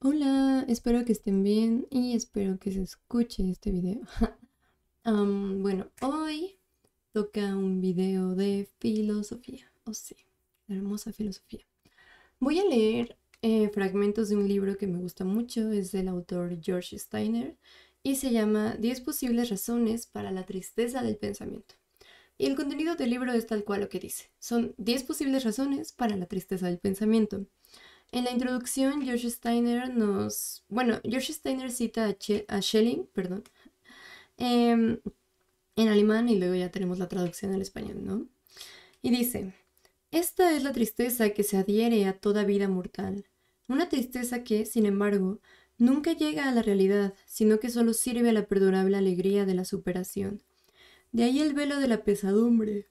Hola, espero que estén bien y espero que se escuche este video. bueno, hoy toca un video de filosofía, o oh, sí, la hermosa filosofía. Voy a leer eh, fragmentos de un libro que me gusta mucho, es del autor George Steiner y se llama 10 posibles razones para la tristeza del pensamiento. Y el contenido del libro es tal cual lo que dice. Son 10 posibles razones para la tristeza del pensamiento. En la introducción, George Steiner nos... Bueno, George Steiner cita a, a Schelling, perdón, em, en alemán y luego ya tenemos la traducción al español, ¿no? Y dice, esta es la tristeza que se adhiere a toda vida mortal, una tristeza que, sin embargo, nunca llega a la realidad, sino que solo sirve a la perdurable alegría de la superación. De ahí el velo de la pesadumbre,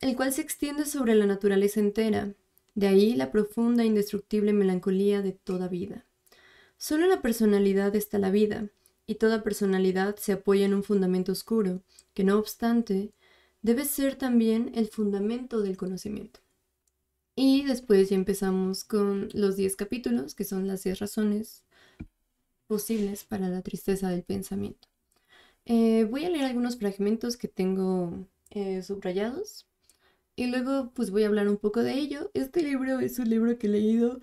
el cual se extiende sobre la naturaleza entera, de ahí la profunda e indestructible melancolía de toda vida. Solo en la personalidad está la vida, y toda personalidad se apoya en un fundamento oscuro, que no obstante, debe ser también el fundamento del conocimiento. Y después ya empezamos con los 10 capítulos, que son las 10 razones posibles para la tristeza del pensamiento. Eh, voy a leer algunos fragmentos que tengo eh, subrayados y luego pues voy a hablar un poco de ello. Este libro es un libro que he leído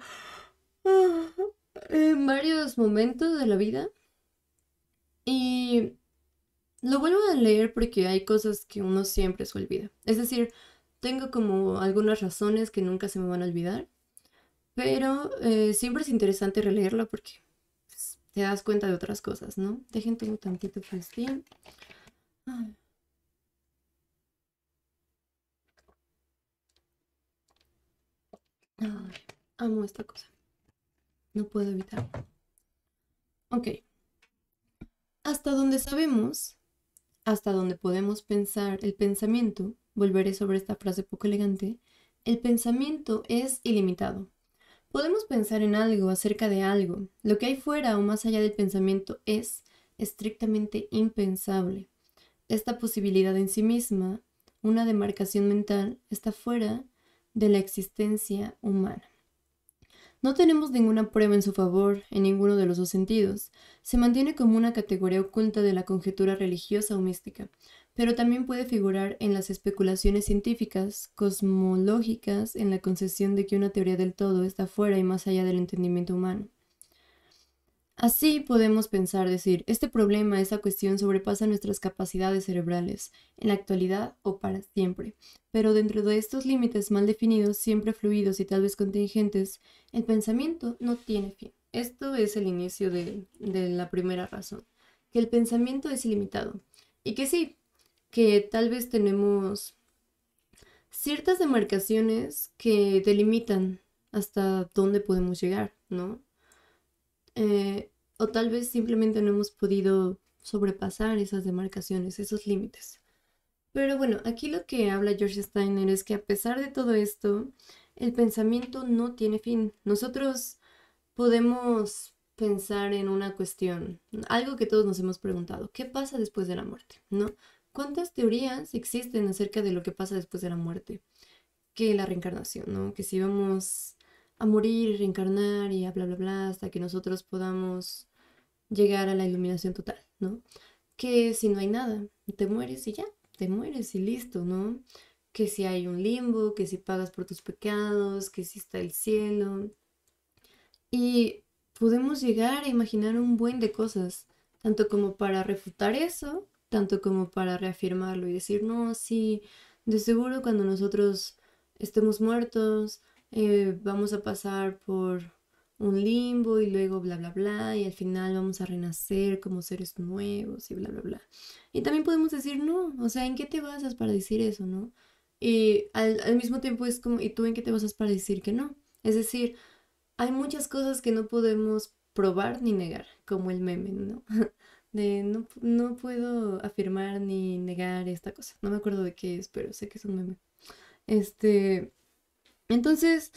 ah, en varios momentos de la vida. Y lo vuelvo a leer porque hay cosas que uno siempre se olvida. Es decir, tengo como algunas razones que nunca se me van a olvidar. Pero eh, siempre es interesante releerlo porque pues, te das cuenta de otras cosas, ¿no? Dejen, tengo tantito festín. Ay. Ay, amo esta cosa. No puedo evitarlo. Ok. Hasta donde sabemos, hasta donde podemos pensar el pensamiento, volveré sobre esta frase poco elegante, el pensamiento es ilimitado. Podemos pensar en algo acerca de algo. Lo que hay fuera o más allá del pensamiento es estrictamente impensable. Esta posibilidad en sí misma, una demarcación mental, está fuera de la existencia humana. No tenemos ninguna prueba en su favor en ninguno de los dos sentidos. Se mantiene como una categoría oculta de la conjetura religiosa o mística, pero también puede figurar en las especulaciones científicas, cosmológicas, en la concesión de que una teoría del todo está fuera y más allá del entendimiento humano. Así podemos pensar, decir, este problema, esta cuestión sobrepasa nuestras capacidades cerebrales, en la actualidad o para siempre. Pero dentro de estos límites mal definidos, siempre fluidos y tal vez contingentes, el pensamiento no tiene fin. Esto es el inicio de, la primera razón, que el pensamiento es ilimitado. Y que sí, que tal vez tenemos ciertas demarcaciones que delimitan hasta dónde podemos llegar, ¿no? Eh, o tal vez simplemente no hemos podido sobrepasar esas demarcaciones, esos límites. Pero bueno, aquí lo que habla George Steiner es que a pesar de todo esto, el pensamiento no tiene fin. Nosotros podemos pensar en una cuestión, algo que todos nos hemos preguntado, ¿qué pasa después de la muerte? ¿No? ¿Cuántas teorías existen acerca de lo que pasa después de la muerte? Que la reencarnación, ¿no? Que si vamos a morir, reencarnar y bla bla bla hasta que nosotros podamos llegar a la iluminación total, ¿no? Que si no hay nada, te mueres y ya, te mueres y listo, ¿no? Que si hay un limbo, que si pagas por tus pecados, que si está el cielo. Y podemos llegar a imaginar un buen de cosas, tanto como para refutar eso, tanto como para reafirmarlo y decir, no, sí, de seguro cuando nosotros estemos muertos, eh, vamos a pasar por un limbo y luego bla, bla, bla, y al final vamos a renacer como seres nuevos y bla, bla, bla. Y también podemos decir, no, o sea, ¿en qué te basas para decir eso, no? Y al, mismo tiempo es como, ¿y tú en qué te basas para decir que no? Es decir, hay muchas cosas que no podemos probar ni negar, como el meme, ¿no? De no, no puedo afirmar ni negar esta cosa. No me acuerdo de qué es, pero sé que es un meme. Este. Entonces,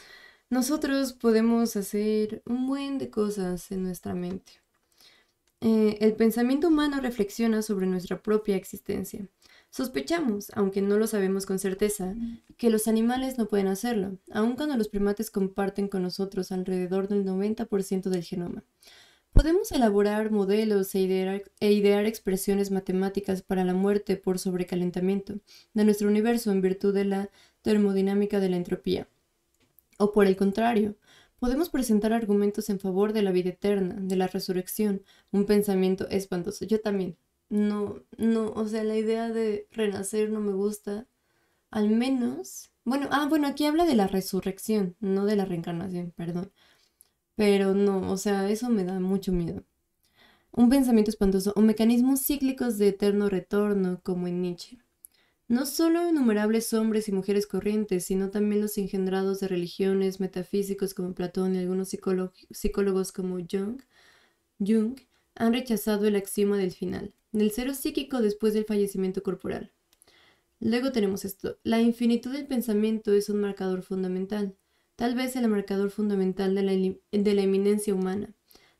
nosotros podemos hacer un buen de cosas en nuestra mente. Eh, el pensamiento humano reflexiona sobre nuestra propia existencia. Sospechamos, aunque no lo sabemos con certeza, mm. que los animales no pueden hacerlo, aun cuando los primates comparten con nosotros alrededor del 90% del genoma. Podemos elaborar modelos e e idear, expresiones matemáticas para la muerte por sobrecalentamiento de nuestro universo en virtud de la termodinámica de la entropía. O por el contrario, podemos presentar argumentos en favor de la vida eterna, de la resurrección, un pensamiento espantoso. Yo también. No, no, o sea, la idea de renacer no me gusta. Al menos, bueno, ah, bueno, aquí habla de la resurrección, no de la reencarnación, perdón. Pero no, o sea, eso me da mucho miedo. Un pensamiento espantoso o mecanismos cíclicos de eterno retorno, como en Nietzsche no solo innumerables hombres y mujeres corrientes, sino también los engendrados de religiones, metafísicos como Platón y algunos psicólogos como Jung, Jung, han rechazado el axioma del final, del cero psíquico después del fallecimiento corporal. Luego tenemos esto. La infinitud del pensamiento es un marcador fundamental, tal vez el marcador fundamental de la, eminencia humana,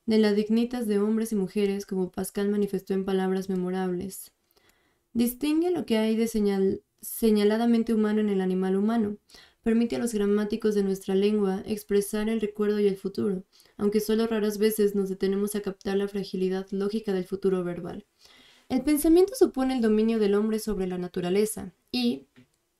de las dignitas de hombres y mujeres como Pascal manifestó en palabras memorables. Distingue lo que hay de señaladamente humano en el animal humano. Permite a los gramáticos de nuestra lengua expresar el recuerdo y el futuro, aunque solo raras veces nos detenemos a captar la fragilidad lógica del futuro verbal. El pensamiento supone el dominio del hombre sobre la naturaleza y,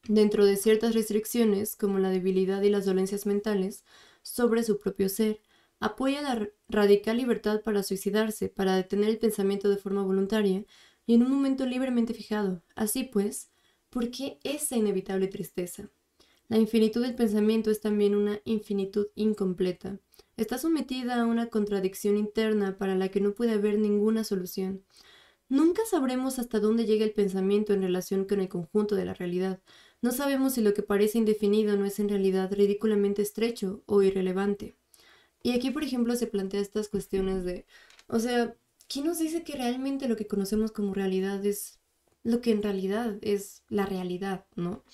dentro de ciertas restricciones, como la debilidad y las dolencias mentales, sobre su propio ser, apoya la radical libertad para suicidarse, para detener el pensamiento de forma voluntaria, y en un momento libremente fijado. Así pues, ¿por qué esa inevitable tristeza? La infinitud del pensamiento es también una infinitud incompleta. Está sometida a una contradicción interna para la que no puede haber ninguna solución. Nunca sabremos hasta dónde llega el pensamiento en relación con el conjunto de la realidad. No sabemos si lo que parece indefinido no es en realidad ridículamente estrecho o irrelevante. Y aquí, por ejemplo, se plantean estas cuestiones de, o sea, ¿quién nos dice que realmente lo que conocemos como realidad es lo que en realidad es la realidad, ¿no?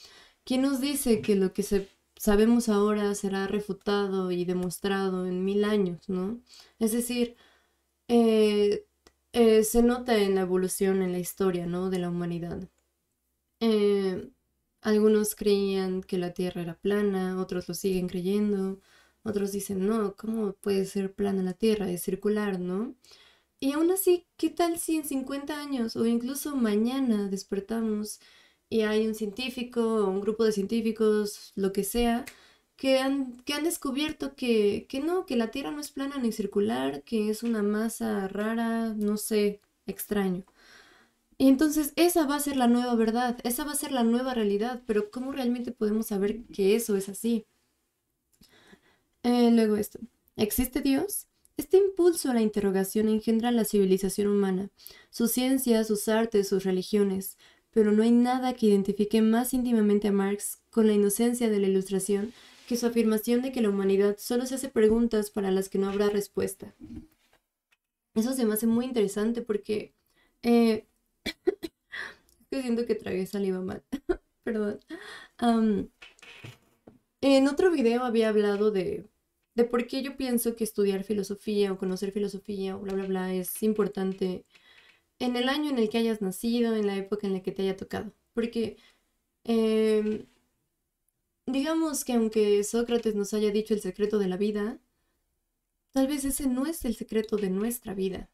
¿Quién nos dice que lo que sabemos ahora será refutado y demostrado en mil años, ¿no? Es decir, eh, eh, se nota en la evolución, en la historia, ¿no? De la humanidad. Eh, algunos creían que la Tierra era plana, otros lo siguen creyendo, otros dicen, no, ¿cómo puede ser plana la Tierra? Es circular, ¿no? Y aún así, ¿qué tal si en 50 años o incluso mañana despertamos y hay un científico o un grupo de científicos, lo que sea, que han, que han descubierto que, no, que la Tierra no es plana ni circular, que es una masa rara, no sé, extraño. Y entonces esa va a ser la nueva verdad, esa va a ser la nueva realidad, pero ¿cómo realmente podemos saber que eso es así? Eh, luego esto, ¿existe Dios? Este impulso a la interrogación engendra la civilización humana, sus ciencias, sus artes, sus religiones, pero no hay nada que identifique más íntimamente a Marx con la inocencia de la Ilustración que su afirmación de que la humanidad solo se hace preguntas para las que no habrá respuesta. Eso se me hace muy interesante porque... Eh, estoy que siento que tragué saliva mal. Perdón. en otro video había hablado de de por qué yo pienso que estudiar filosofía o conocer filosofía o bla, bla, bla es importante en el año en el que hayas nacido, en la época en la que te haya tocado. Porque, em, digamos que aunque Sócrates nos haya dicho el secreto de la vida, tal vez ese no es el secreto de nuestra vida.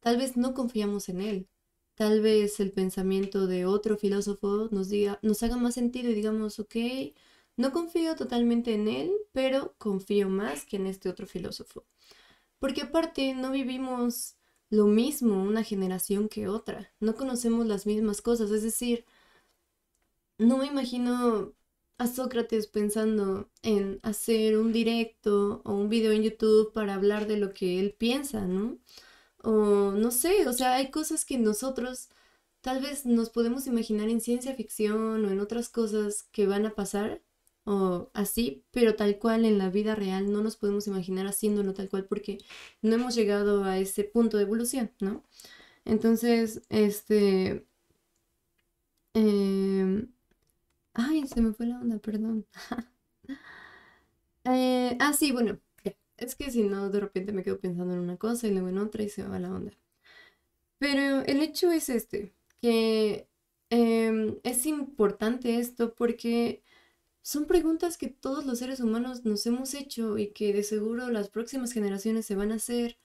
Tal vez no confiamos en él. Tal vez el pensamiento de otro filósofo nos diga, nos haga más sentido y digamos, ok, no confío totalmente en él, pero confío más que en este otro filósofo. Porque aparte no vivimos lo mismo una generación que otra, no conocemos las mismas cosas, es decir, no me imagino a Sócrates pensando en hacer un directo o un video en YouTube para hablar de lo que él piensa, ¿no? O no sé, o sea, hay cosas que nosotros tal vez nos podemos imaginar en ciencia ficción o en otras cosas que van a pasar, o así, pero tal cual en la vida real no nos podemos imaginar haciéndolo tal cual porque no hemos llegado a ese punto de evolución, ¿no? Entonces, este... Em, ay, se me fue la onda, perdón. Eh, ah, sí, bueno, es que si no, de repente me quedo pensando en una cosa y luego en otra y se me va la onda. Pero el hecho es este, que em, es importante esto porque son preguntas que todos los seres humanos nos hemos hecho y que de seguro las próximas generaciones se van a hacer.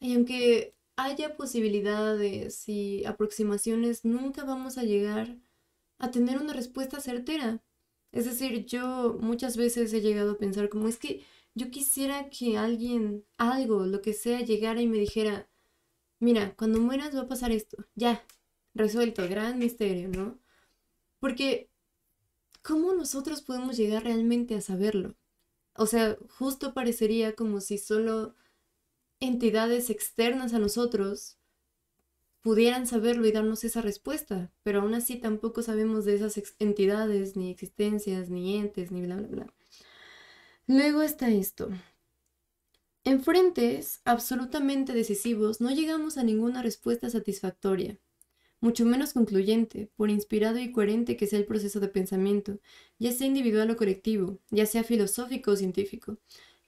Y aunque haya posibilidades y aproximaciones, nunca vamos a llegar a tener una respuesta certera. Es decir, yo muchas veces he llegado a pensar como es que yo quisiera que alguien, algo, lo que sea, llegara y me dijera, mira, cuando mueras va a pasar esto, ya, resuelto, gran misterio, ¿no? Porque ¿cómo nosotros podemos llegar realmente a saberlo? O sea, justo parecería como si solo entidades externas a nosotros pudieran saberlo y darnos esa respuesta, pero aún así tampoco sabemos de esas entidades, ni existencias, ni entes, ni bla, bla, bla. Luego está esto. En frentes absolutamente decisivos no llegamos a ninguna respuesta satisfactoria mucho menos concluyente, por inspirado y coherente que sea el proceso de pensamiento, ya sea individual o colectivo, ya sea filosófico o científico.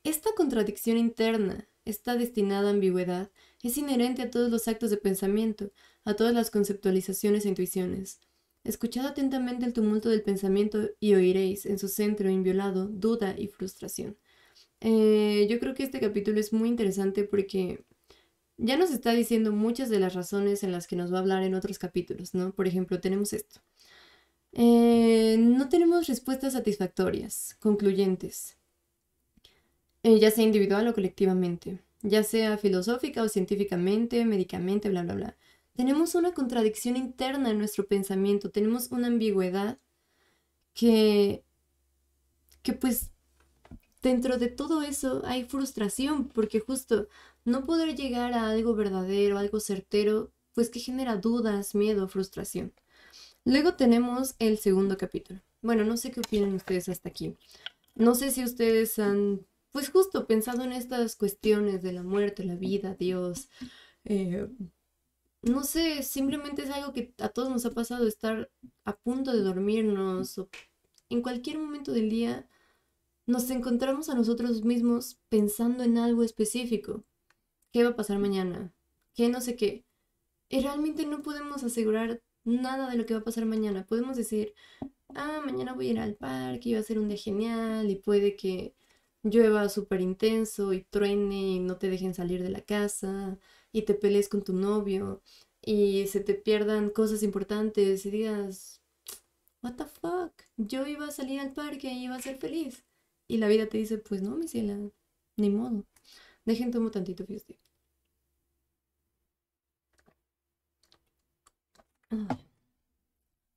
Esta contradicción interna, esta destinada ambigüedad, es inherente a todos los actos de pensamiento, a todas las conceptualizaciones e intuiciones. Escuchad atentamente el tumulto del pensamiento y oiréis en su centro inviolado duda y frustración. Eh, yo creo que este capítulo es muy interesante porque ya nos está diciendo muchas de las razones en las que nos va a hablar en otros capítulos, ¿no? Por ejemplo, tenemos esto. Eh, no tenemos respuestas satisfactorias, concluyentes, eh, ya sea individual o colectivamente, ya sea filosófica o científicamente, médicamente, bla, bla, bla. Tenemos una contradicción interna en nuestro pensamiento, tenemos una ambigüedad que, que pues dentro de todo eso hay frustración, porque justo no poder llegar a algo verdadero, algo certero, pues que genera dudas, miedo, frustración. Luego tenemos el segundo capítulo. Bueno, no sé qué opinan ustedes hasta aquí. No sé si ustedes han, pues justo pensado en estas cuestiones de la muerte, la vida, Dios. Eh, no sé, simplemente es algo que a todos nos ha pasado, estar a punto de dormirnos en cualquier momento del día nos encontramos a nosotros mismos pensando en algo específico. ¿Qué va a pasar mañana? ¿Qué no sé qué? realmente no podemos asegurar nada de lo que va a pasar mañana. Podemos decir, ah, mañana voy a ir al parque y va a ser un día genial y puede que llueva súper intenso y truene y no te dejen salir de la casa y te pelees con tu novio y se te pierdan cosas importantes y digas, what the fuck, yo iba a salir al parque y iba a ser feliz. Y la vida te dice, pues no, mi ni modo. Dejen tomo tantito fiesta.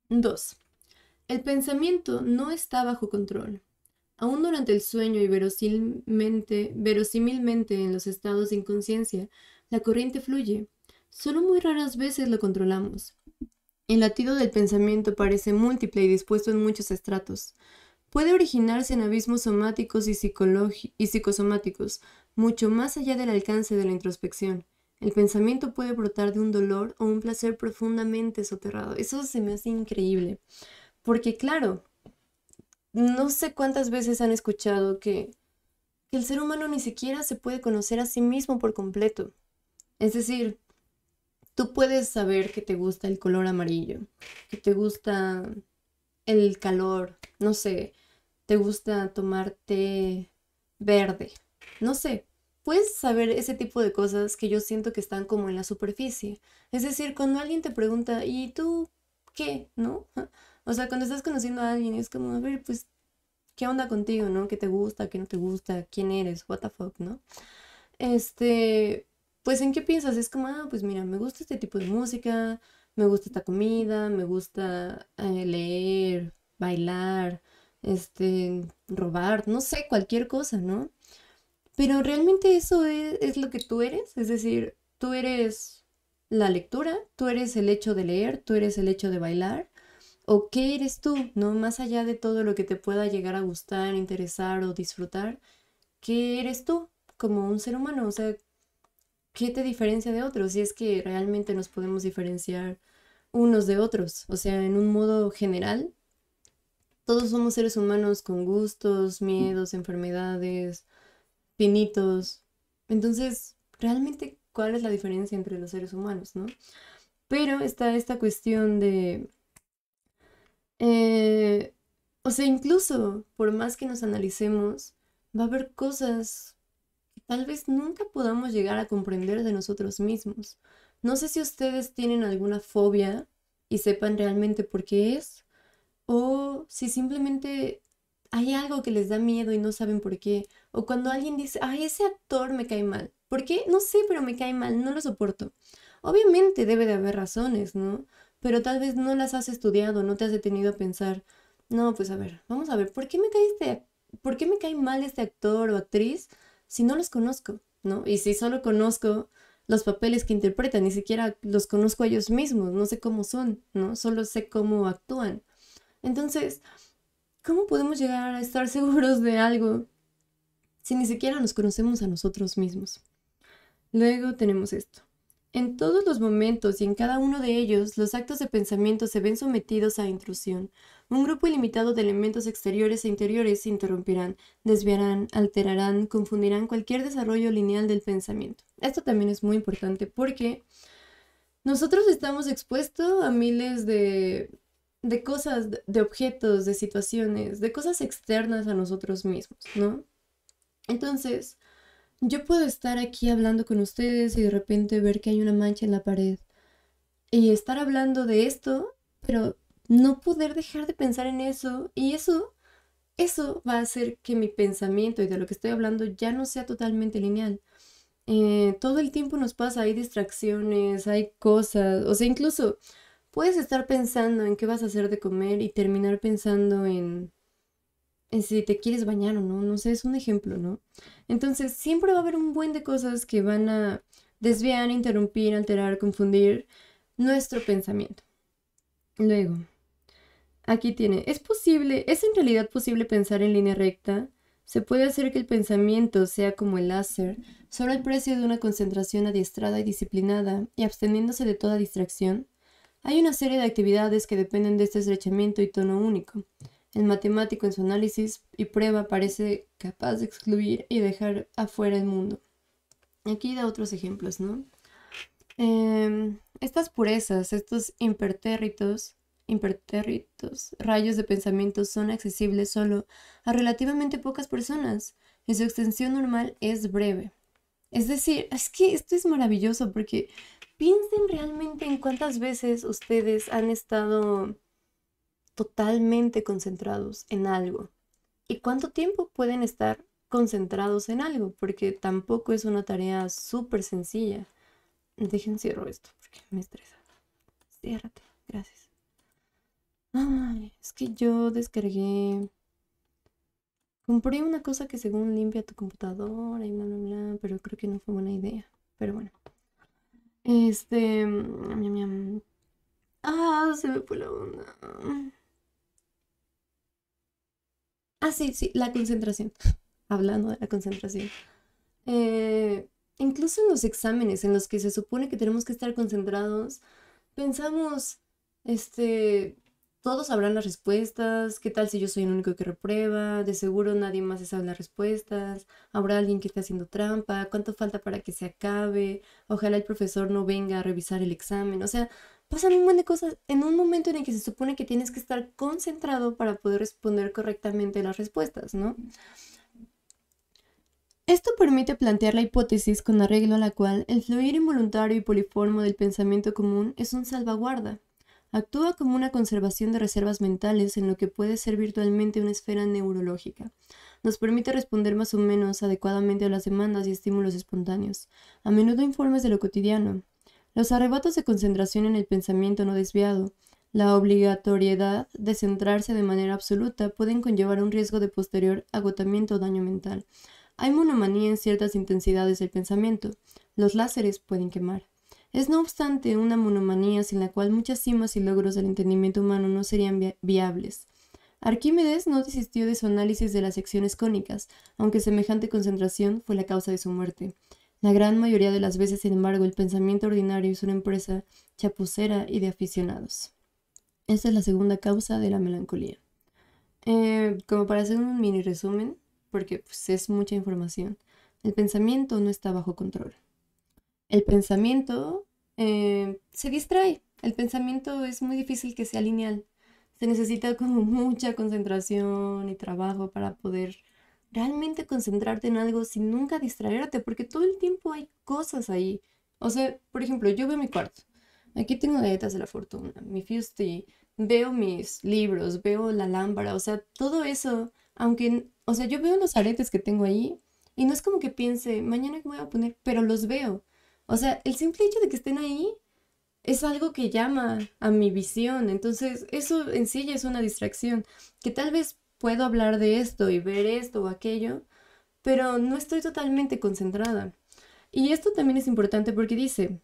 2. El pensamiento no está bajo control. Aún durante el sueño y verosímilmente en los estados de inconsciencia, la corriente fluye. Solo muy raras veces lo controlamos. El latido del pensamiento parece múltiple y dispuesto en muchos estratos. Puede originarse en abismos somáticos y, y psicosomáticos, mucho más allá del alcance de la introspección. El pensamiento puede brotar de un dolor o un placer profundamente soterrado. Eso se me hace increíble. Porque claro, no sé cuántas veces han escuchado que, el ser humano ni siquiera se puede conocer a sí mismo por completo. Es decir, tú puedes saber que te gusta el color amarillo, que te gusta el calor, no sé, te gusta tomar té verde, no sé, puedes saber ese tipo de cosas que yo siento que están como en la superficie. Es decir, cuando alguien te pregunta, ¿y tú qué? ¿No? O sea, cuando estás conociendo a alguien es como, a ver, pues, ¿qué onda contigo? ¿No? ¿Qué te gusta? ¿Qué no te gusta? ¿Quién eres? ¿What the fuck? ¿No? Este, pues, ¿en qué piensas? Es como, ah, pues mira, me gusta este tipo de música, me gusta esta comida, me gusta eh, leer, bailar, este, robar, no sé, cualquier cosa, ¿no? Pero realmente eso e, es, lo que tú eres, es decir, tú eres la lectura, tú eres el hecho de leer, tú eres el hecho de bailar, o qué eres tú, ¿no? Más allá de todo lo que te pueda llegar a gustar, interesar o disfrutar, ¿qué eres tú como un ser humano? O sea, ¿qué te diferencia de otros? Si es que realmente nos podemos diferenciar unos de otros, o sea, en un modo general, todos somos seres humanos con gustos, miedos, enfermedades, finitos, Entonces, realmente, ¿cuál es la diferencia entre los seres humanos, no? Pero está esta cuestión de... Eh, o sea, incluso por más que nos analicemos, va a haber cosas que tal vez nunca podamos llegar a comprender de nosotros mismos. No sé si ustedes tienen alguna fobia y sepan realmente por qué es, o si simplemente hay algo que les da miedo y no saben por qué. O cuando alguien dice, ay, ese actor me cae mal. ¿Por qué? No sé, pero me cae mal, no lo soporto. Obviamente debe de haber razones, ¿no? Pero tal vez no las has estudiado, no te has detenido a pensar, no, pues a ver, vamos a ver, ¿por qué me cae, este ¿por qué me cae mal este actor o actriz si no los conozco, ¿no? Y si solo conozco los papeles que interpretan, ni siquiera los conozco a ellos mismos, no sé cómo son, ¿no? Solo sé cómo actúan. Entonces, ¿Cómo podemos llegar a estar seguros de algo si ni siquiera nos conocemos a nosotros mismos? Luego tenemos esto. En todos los momentos y en cada uno de ellos, los actos de pensamiento se ven sometidos a intrusión. Un grupo ilimitado de elementos exteriores e interiores se interrumpirán, desviarán, alterarán, confundirán cualquier desarrollo lineal del pensamiento. Esto también es muy importante porque nosotros estamos expuestos a miles de de cosas, de objetos, de situaciones, de cosas externas a nosotros mismos, ¿no? Entonces, yo puedo estar aquí hablando con ustedes y de repente ver que hay una mancha en la pared y estar hablando de esto, pero no poder dejar de pensar en eso y eso eso va a hacer que mi pensamiento y de lo que estoy hablando ya no sea totalmente lineal. Eh, todo el tiempo nos pasa, hay distracciones, hay cosas, o sea, incluso puedes estar pensando en qué vas a hacer de comer y terminar pensando en, en si te quieres bañar o no, no sé, es un ejemplo, ¿no? Entonces, siempre va a haber un buen de cosas que van a desviar, interrumpir, alterar, confundir nuestro pensamiento. Luego, aquí tiene, es posible, es en realidad posible pensar en línea recta. Se puede hacer que el pensamiento sea como el láser, solo al precio de una concentración adiestrada y disciplinada y absteniéndose de toda distracción. Hay una serie de actividades que dependen de este estrechamiento y tono único. El matemático en su análisis y prueba parece capaz de excluir y dejar afuera el mundo. Aquí da otros ejemplos, ¿no? Em, estas purezas, estos impertérritos, impertérritos rayos de pensamiento son accesibles solo a relativamente pocas personas y su extensión normal es breve. Es decir, es que esto es maravilloso porque piensen realmente en cuántas veces ustedes han estado totalmente concentrados en algo y cuánto tiempo pueden estar concentrados en algo, porque tampoco es una tarea súper sencilla. Dejen cierro esto porque me estresa. Cierrate. gracias. Ay, es que yo descargué. Compré una cosa que según limpia tu computadora y bla bla bla, pero creo que no fue buena idea. Pero bueno, este. Mm, ah, se me fue la onda. Ah, sí, sí, la concentración. Hablando de la concentración. Eh, incluso en los exámenes en los que se supone que tenemos que estar concentrados, pensamos, este, todos sabrán las respuestas, qué tal si yo soy el único que reprueba, de seguro nadie más sabe las respuestas, habrá alguien que esté haciendo trampa, cuánto falta para que se acabe, ojalá el profesor no venga a revisar el examen, o sea, pasan un montón de cosas en un momento en el que se supone que tienes que estar concentrado para poder responder correctamente las respuestas, ¿no? Esto permite plantear la hipótesis con arreglo a la cual el fluir involuntario y poliforme del pensamiento común es un salvaguarda actúa como una conservación de reservas mentales en lo que puede ser virtualmente una esfera neurológica. Nos permite responder más o menos adecuadamente a las demandas y estímulos espontáneos, a menudo informes de lo cotidiano. Los arrebatos de concentración en el pensamiento no desviado, la obligatoriedad de centrarse de manera absoluta pueden conllevar un riesgo de posterior agotamiento o daño mental. Hay monomanía en ciertas intensidades del pensamiento. Los láseres pueden quemar. Es no obstante una monomanía sin la cual muchas cimas y logros del entendimiento humano no serían viables. Arquímedes no desistió de su análisis de las secciones cónicas, aunque semejante concentración fue la causa de su muerte. La gran mayoría de las veces, sin embargo, el pensamiento ordinario es una empresa chapucera y de aficionados. Esta es la segunda causa de la melancolía. Eh, como para hacer un mini resumen, porque pues, es mucha información, el pensamiento no está bajo control el pensamiento eh, se distrae. El pensamiento es muy difícil que sea lineal. Se necesita como mucha concentración y trabajo para poder realmente concentrarte en algo sin nunca distraerte, porque todo el tiempo hay cosas ahí. O sea, por ejemplo, yo veo mi cuarto. Aquí tengo galletas de la fortuna, mi fusti, veo mis libros, veo la lámpara, o sea, todo eso, aunque, o sea, yo veo los aretes que tengo ahí y no es como que piense, mañana voy a poner, pero los veo. O sea, el simple hecho de que estén ahí es algo que llama a mi visión. Entonces, eso en sí ya es una distracción. Que tal vez puedo hablar de esto y ver esto o aquello, pero no estoy totalmente concentrada. Y esto también es importante porque dice,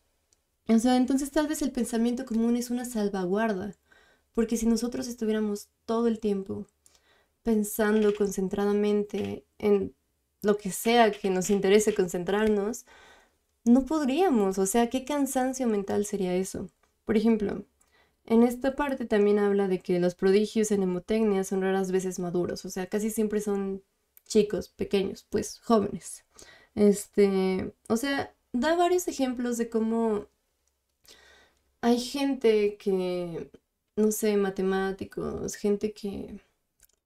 o sea, entonces tal vez el pensamiento común es una salvaguarda, porque si nosotros estuviéramos todo el tiempo pensando concentradamente en lo que sea que nos interese concentrarnos, no podríamos, o sea, qué cansancio mental sería eso. Por ejemplo, en esta parte también habla de que los prodigios en hemotecnia son raras veces maduros, o sea, casi siempre son chicos, pequeños, pues jóvenes. Este, o sea, da varios ejemplos de cómo hay gente que, no sé, matemáticos, gente que,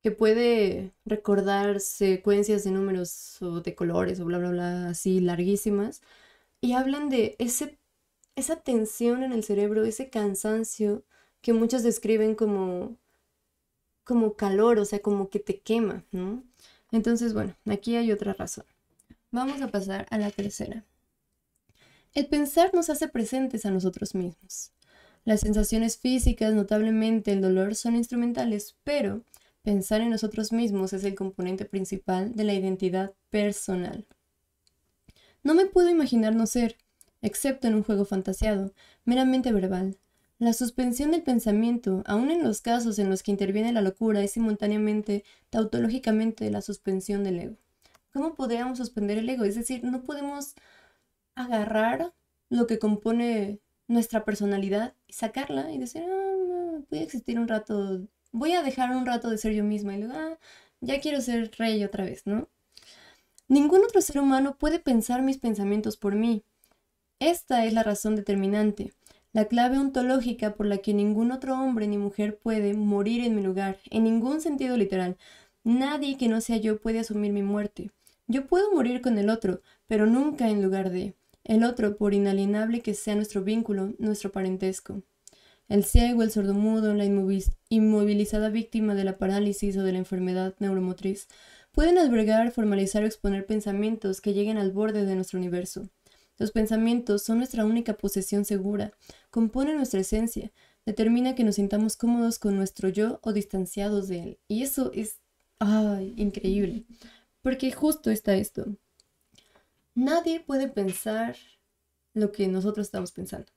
que puede recordar secuencias de números o de colores o bla, bla, bla, así larguísimas y hablan de esa tensión en el cerebro, ese cansancio que muchos describen como, como calor, o sea, como que te quema, ¿no? Entonces, bueno, aquí hay otra razón. Vamos a pasar a la tercera. El pensar nos hace presentes a nosotros mismos. Las sensaciones físicas, notablemente el dolor, son instrumentales, pero pensar en nosotros mismos es el componente principal de la identidad personal. No me puedo imaginar no ser, excepto en un juego fantaseado, meramente verbal. La suspensión del pensamiento, aun en los casos en los que interviene la locura, es simultáneamente, tautológicamente, la suspensión del ego. ¿Cómo podríamos suspender el ego? Es decir, no podemos agarrar lo que compone nuestra personalidad y sacarla y decir, ah, voy a existir un rato, voy a dejar un rato de ser yo misma y luego, ah, ya quiero ser rey otra vez, ¿no? Ningún otro ser humano puede pensar mis pensamientos por mí. Esta es la razón determinante, la clave ontológica por la que ningún otro hombre ni mujer puede morir en mi lugar, en ningún sentido literal. Nadie que no sea yo puede asumir mi muerte. Yo puedo morir con el otro, pero nunca en lugar de el otro, por inalienable que sea nuestro vínculo, nuestro parentesco. El ciego, el sordomudo, la inmovilizada víctima de la parálisis o de la enfermedad neuromotriz, pueden albergar, formalizar o exponer pensamientos que lleguen al borde de nuestro universo. Los pensamientos son nuestra única posesión segura, componen nuestra esencia, determina que nos sintamos cómodos con nuestro yo o distanciados de él. Y eso es ay, increíble, porque justo está esto. Nadie puede pensar lo que nosotros estamos pensando.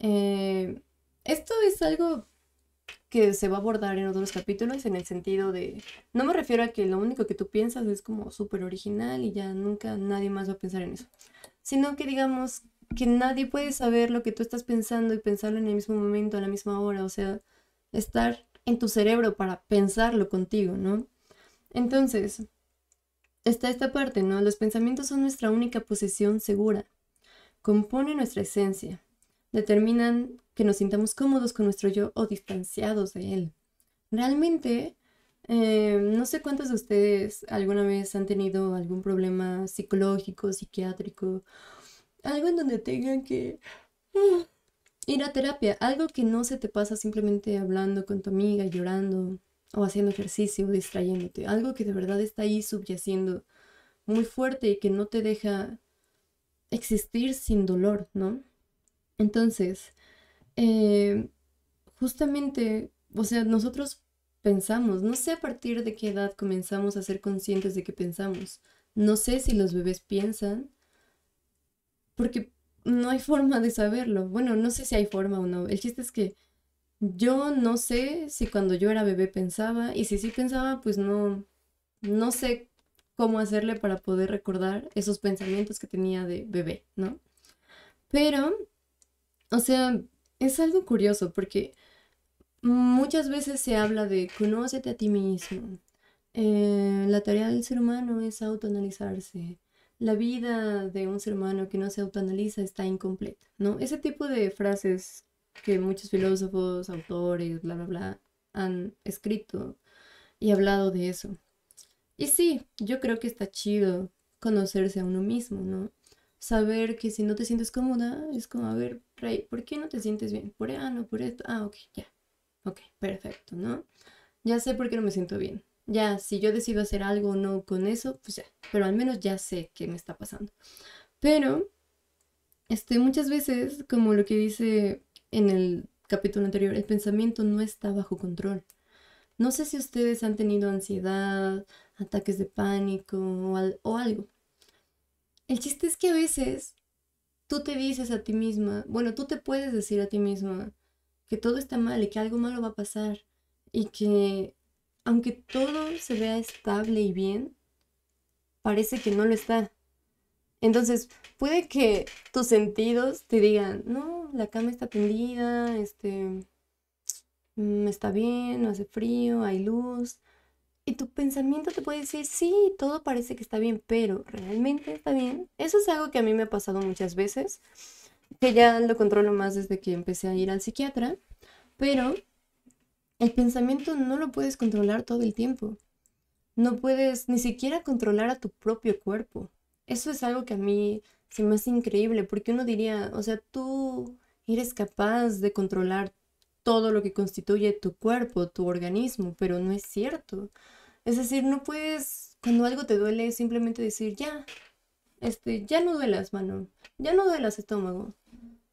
Eh, esto es algo que se va a abordar en otros capítulos en el sentido de, no me refiero a que lo único que tú piensas es como súper original y ya nunca nadie más va a pensar en eso, sino que digamos que nadie puede saber lo que tú estás pensando y pensarlo en el mismo momento, a la misma hora, o sea, estar en tu cerebro para pensarlo contigo, ¿no? Entonces, está esta parte, ¿no? Los pensamientos son nuestra única posesión segura, componen nuestra esencia, determinan que nos sintamos cómodos con nuestro yo o distanciados de él. Realmente, eh, no sé cuántos de ustedes alguna vez han tenido algún problema psicológico, psiquiátrico, algo en donde tengan que ah, ir a terapia, algo que no se te pasa simplemente hablando con tu amiga, llorando o haciendo ejercicio, distrayéndote, algo que de verdad está ahí subyaciendo muy fuerte y que no te deja existir sin dolor, ¿no? Entonces, eh, justamente, o sea, nosotros pensamos, no sé a partir de qué edad comenzamos a ser conscientes de que pensamos, no sé si los bebés piensan, porque no hay forma de saberlo. Bueno, no sé si hay forma o no. El chiste es que yo no sé si cuando yo era bebé pensaba y si sí pensaba, pues no, no sé cómo hacerle para poder recordar esos pensamientos que tenía de bebé, ¿no? Pero, o sea, es algo curioso porque muchas veces se habla de conócete a ti mismo. Eh, la tarea del ser humano es autoanalizarse. La vida de un ser humano que no se autoanaliza está incompleta, ¿no? Ese tipo de frases que muchos filósofos, autores, bla, bla, bla, han escrito y hablado de eso. Y sí, yo creo que está chido conocerse a uno mismo, ¿no? Saber que si no te sientes cómoda, es como, a ver, ahí, ¿por qué no te sientes bien? Por, e, ah, no, por esto. Ah, ok, ya. Ok, perfecto, ¿no? Ya sé por qué no me siento bien. Ya, si yo decido hacer algo o no con eso, pues ya. Pero al menos ya sé qué me está pasando. Pero, este, muchas veces, como lo que dice en el capítulo anterior, el pensamiento no está bajo control. No sé si ustedes han tenido ansiedad, ataques de pánico o algo. El chiste es que a veces tú te dices a ti misma, bueno, tú te puedes decir a ti misma que todo está mal y que algo malo va a pasar y que aunque todo se vea estable y bien, parece que no lo está. Entonces, puede que tus sentidos te digan, no, la cama está tendida, este, mm, está bien, no hace frío, hay luz, y tu pensamiento te puede decir, sí, todo parece que está bien, pero ¿realmente está bien? Eso es algo que a mí me ha pasado muchas veces, que ya lo controlo más desde que empecé a ir al psiquiatra, pero el pensamiento no lo puedes controlar todo el tiempo. No puedes ni siquiera controlar a tu propio cuerpo. Eso es algo que a mí se me hace increíble, porque uno diría, o sea, tú eres capaz de controlar todo lo que constituye tu cuerpo, tu organismo, pero no es cierto. Es decir, no puedes, cuando algo te duele, simplemente decir, ya, este, ya no duelas, mano, ya no duelas estómago.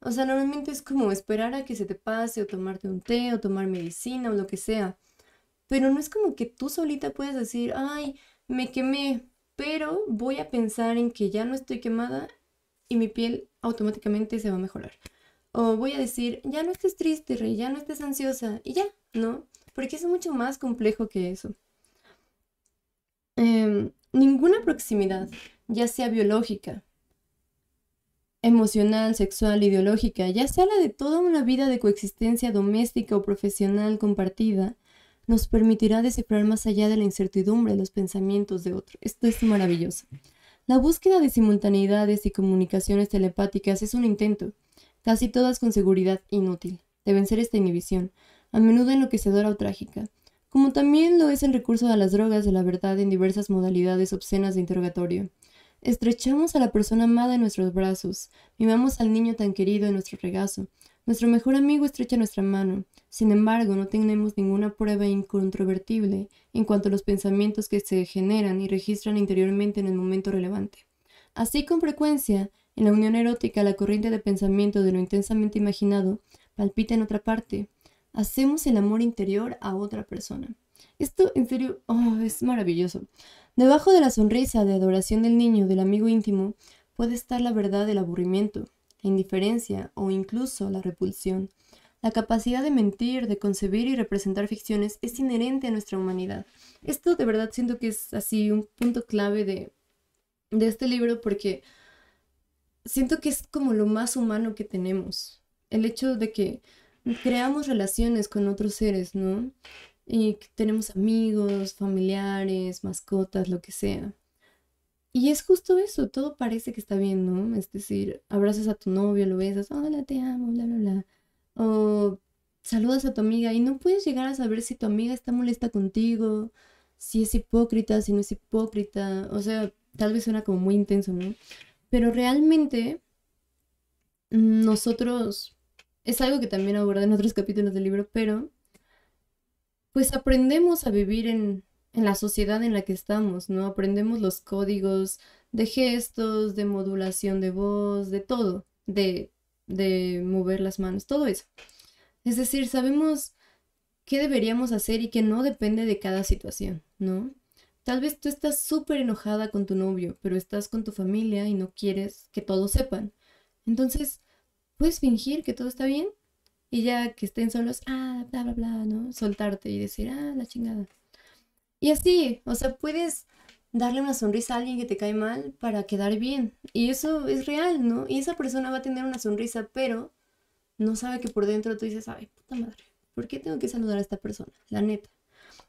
O sea, normalmente es como esperar a que se te pase o tomarte un té o tomar medicina o lo que sea. Pero no es como que tú solita puedes decir, ay, me quemé, pero voy a pensar en que ya no estoy quemada y mi piel automáticamente se va a mejorar. O voy a decir, ya no estés triste, rey, ya no estés ansiosa y ya, ¿no? Porque es mucho más complejo que eso. Em, ninguna proximidad, ya sea biológica, emocional, sexual, ideológica, ya sea la de toda una vida de coexistencia doméstica o profesional compartida, nos permitirá descifrar más allá de la incertidumbre los pensamientos de otro. Esto es maravilloso. La búsqueda de simultaneidades y comunicaciones telepáticas es un intento, casi todas con seguridad inútil, de vencer esta inhibición, a menudo enloquecedora o trágica, como también lo es el recurso a las drogas de la verdad en diversas modalidades obscenas de interrogatorio. Estrechamos a la persona amada en nuestros brazos, mimamos al niño tan querido en nuestro regazo, nuestro mejor amigo estrecha nuestra mano. Sin embargo, no tenemos ninguna prueba incontrovertible en cuanto a los pensamientos que se generan y registran interiormente en el momento relevante. Así con frecuencia, en la unión erótica la corriente de pensamiento de lo intensamente imaginado palpita en otra parte, hacemos el amor interior a otra persona. Esto, en serio, oh, es maravilloso. Debajo de la sonrisa de adoración del niño, del amigo íntimo, puede estar la verdad del aburrimiento, la indiferencia o incluso la repulsión. La capacidad de mentir, de concebir y representar ficciones es inherente a nuestra humanidad. Esto de verdad siento que es así un punto clave de, de este libro porque siento que es como lo más humano que tenemos. El hecho de que creamos relaciones con otros seres, ¿no? Y tenemos amigos, familiares, mascotas, lo que sea. Y es justo eso, todo parece que está bien, ¿no? Es decir, abrazas a tu novio, lo besas, hola, te amo, bla, bla, bla. O saludas a tu amiga y no puedes llegar a saber si tu amiga está molesta contigo, si es hipócrita, si no es hipócrita. O sea, tal vez suena como muy intenso, ¿no? Pero realmente nosotros es algo que también abordé en otros capítulos del libro, pero pues aprendemos a vivir en, la sociedad en la que estamos, ¿no? Aprendemos los códigos de gestos, de modulación de voz, de todo, de, mover las manos, todo eso. Es decir, sabemos qué deberíamos hacer y que no depende de cada situación, ¿no? Tal vez tú estás súper enojada con tu novio, pero estás con tu familia y no quieres que todos sepan. Entonces, puedes fingir que todo está bien y ya que estén solos, ah, bla, bla, bla, ¿no? Soltarte y decir, ah, la chingada. Y así, o sea, puedes darle una sonrisa a alguien que te cae mal para quedar bien. Y eso es real, ¿no? Y esa persona va a tener una sonrisa, pero no sabe que por dentro tú dices, ay, puta madre, ¿por qué tengo que saludar a esta persona? La neta.